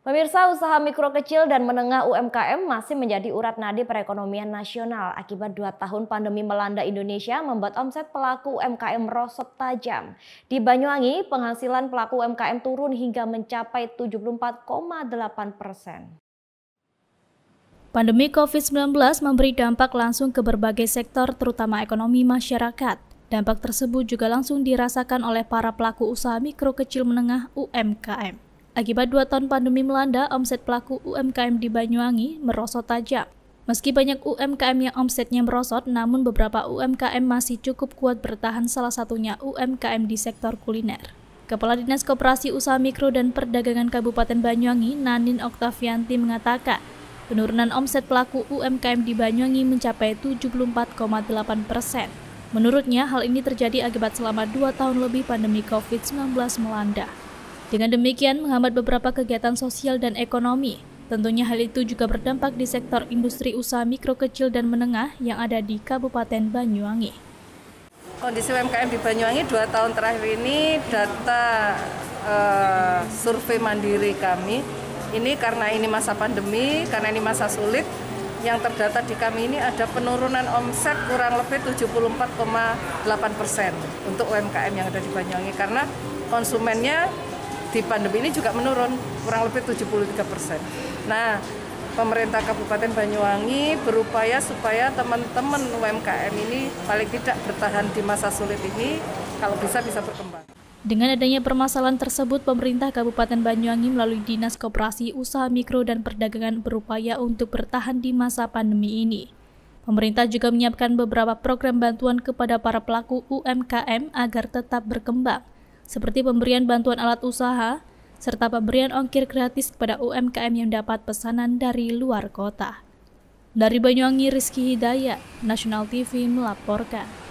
Pemirsa, usaha mikro kecil dan menengah UMKM masih menjadi urat nadi perekonomian nasional akibat dua tahun pandemi melanda Indonesia membuat omset pelaku UMKM merosot tajam. Di Banyuwangi, penghasilan pelaku UMKM turun hingga mencapai 74,8 persen. Pandemi COVID-19 memberi dampak langsung ke berbagai sektor terutama ekonomi masyarakat. Dampak tersebut juga langsung dirasakan oleh para pelaku usaha mikro kecil menengah UMKM. Akibat dua tahun pandemi melanda, omset pelaku UMKM di Banyuwangi merosot tajam. Meski banyak UMKM yang omsetnya merosot, namun beberapa UMKM masih cukup kuat bertahan salah satunya UMKM di sektor kuliner. Kepala Dinas Koperasi Usaha Mikro dan Perdagangan Kabupaten Banyuwangi, Nanin Oktavianti mengatakan, penurunan omset pelaku UMKM di Banyuwangi mencapai 74,8 persen. Menurutnya, hal ini terjadi akibat selama dua tahun lebih pandemi COVID-19 melanda. Dengan demikian, menghambat beberapa kegiatan sosial dan ekonomi. Tentunya hal itu juga berdampak di sektor industri usaha mikro kecil dan menengah yang ada di Kabupaten Banyuwangi. Kondisi UMKM di Banyuwangi dua tahun terakhir ini data uh, survei mandiri kami ini karena ini masa pandemi, karena ini masa sulit, yang terdata di kami ini ada penurunan omset kurang lebih 74,8 persen untuk UMKM yang ada di Banyuwangi karena konsumennya di pandemi ini juga menurun kurang lebih 73 persen. Nah, pemerintah Kabupaten Banyuwangi berupaya supaya teman-teman UMKM ini paling tidak bertahan di masa sulit ini, kalau bisa bisa berkembang. Dengan adanya permasalahan tersebut, pemerintah Kabupaten Banyuwangi melalui Dinas Koperasi Usaha Mikro dan Perdagangan berupaya untuk bertahan di masa pandemi ini. Pemerintah juga menyiapkan beberapa program bantuan kepada para pelaku UMKM agar tetap berkembang seperti pemberian bantuan alat usaha, serta pemberian ongkir gratis kepada UMKM yang dapat pesanan dari luar kota. Dari Banyuwangi, Rizky Hidayat, National TV melaporkan.